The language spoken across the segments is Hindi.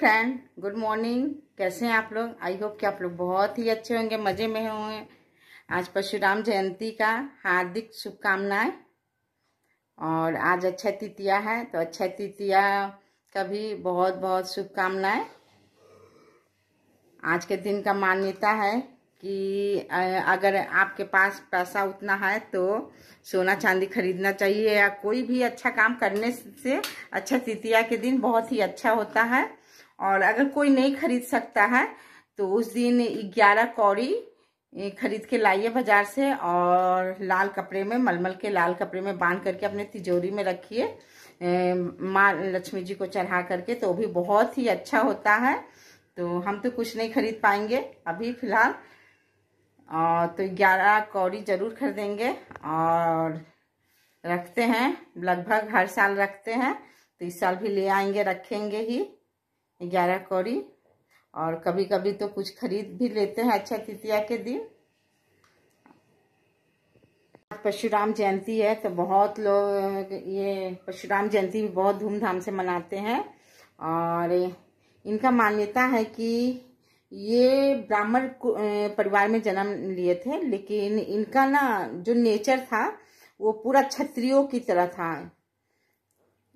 फ्रेंड गुड मॉर्निंग कैसे हैं आप लोग आई होप कि आप लोग बहुत ही अच्छे होंगे मजे में होंगे आज परशुराम जयंती का हार्दिक शुभकामनाएं और आज अक्षय तृतीया है तो अक्षय तृतीया का भी बहुत बहुत शुभकामनाएं आज के दिन का मान्यता है कि अगर आपके पास पैसा उतना है तो सोना चांदी खरीदना चाहिए या कोई भी अच्छा काम करने से अक्षय तृतीया के दिन बहुत ही अच्छा होता है और अगर कोई नहीं खरीद सकता है तो उस दिन ग्यारह कौड़ी खरीद के लाइए बाजार से और लाल कपड़े में मलमल के लाल कपड़े में बांध करके अपने तिजोरी में रखिए माँ लक्ष्मी जी को चढ़ा करके तो भी बहुत ही अच्छा होता है तो हम तो कुछ नहीं खरीद पाएंगे अभी फिलहाल और तो ग्यारह कौड़ी जरूर खरीदेंगे और रखते हैं लगभग हर साल रखते हैं तो इस साल भी ले आएंगे रखेंगे ही ग्यारह कौड़ी और कभी कभी तो कुछ खरीद भी लेते हैं अच्छा तृतीया के दिन परशुराम जयंती है तो बहुत लोग ये परशुराम जयंती भी बहुत धूमधाम से मनाते हैं और इनका मान्यता है कि ये ब्राह्मण परिवार में जन्म लिए थे लेकिन इनका ना जो नेचर था वो पूरा क्षत्रियों की तरह था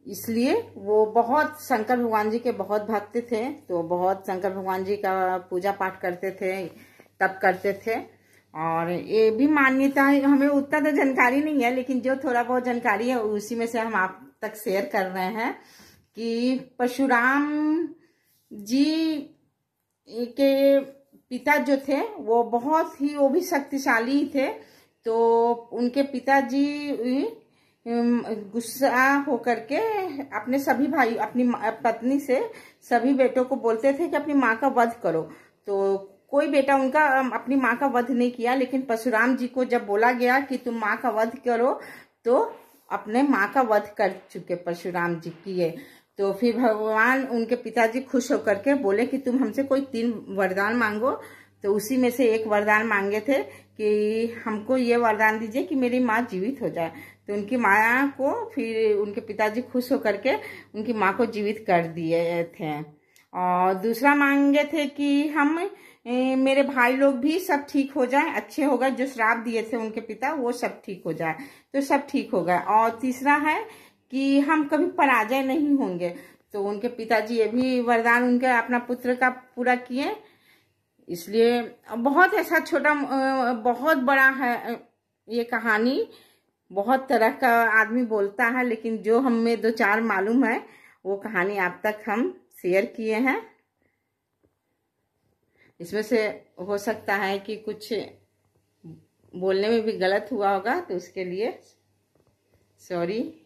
इसलिए वो बहुत शंकर भगवान जी के बहुत भक्त थे तो बहुत शंकर भगवान जी का पूजा पाठ करते थे तब करते थे और ये भी मान्यता है हमें उतना तो जानकारी नहीं है लेकिन जो थोड़ा बहुत जानकारी है उसी में से हम आप तक शेयर कर रहे हैं कि परशुराम जी के पिता जो थे वो बहुत ही वो भी शक्तिशाली थे तो उनके पिताजी गुस्सा होकर के अपने सभी भाई अपनी पत्नी से सभी बेटों को बोलते थे कि अपनी माँ का वध करो तो कोई बेटा उनका अपनी माँ का वध नहीं किया लेकिन परशुराम जी को जब बोला गया कि तुम माँ का वध करो तो अपने माँ का वध कर चुके परशुराम जी किए तो फिर भगवान उनके पिताजी खुश होकर के बोले कि तुम हमसे कोई तीन वरदान मांगो तो उसी में से एक वरदान मांगे थे कि हमको ये वरदान दीजिए कि मेरी माँ जीवित हो जाए तो उनकी माया को फिर उनके पिताजी खुश होकर के उनकी माँ को जीवित कर दिए थे और दूसरा मांगे थे कि हम ए, मेरे भाई लोग भी सब ठीक हो जाए अच्छे हो गए जो श्राप दिए थे उनके पिता वो सब ठीक हो जाए तो सब ठीक हो गए और तीसरा है कि हम कभी पराजय नहीं होंगे तो उनके पिताजी ये भी वरदान उनके अपना पुत्र का पूरा किए इसलिए बहुत ऐसा छोटा बहुत बड़ा है ये कहानी बहुत तरह का आदमी बोलता है लेकिन जो हमें दो चार मालूम है वो कहानी आप तक हम शेयर किए हैं इसमें से हो सकता है कि कुछ बोलने में भी गलत हुआ होगा तो उसके लिए सॉरी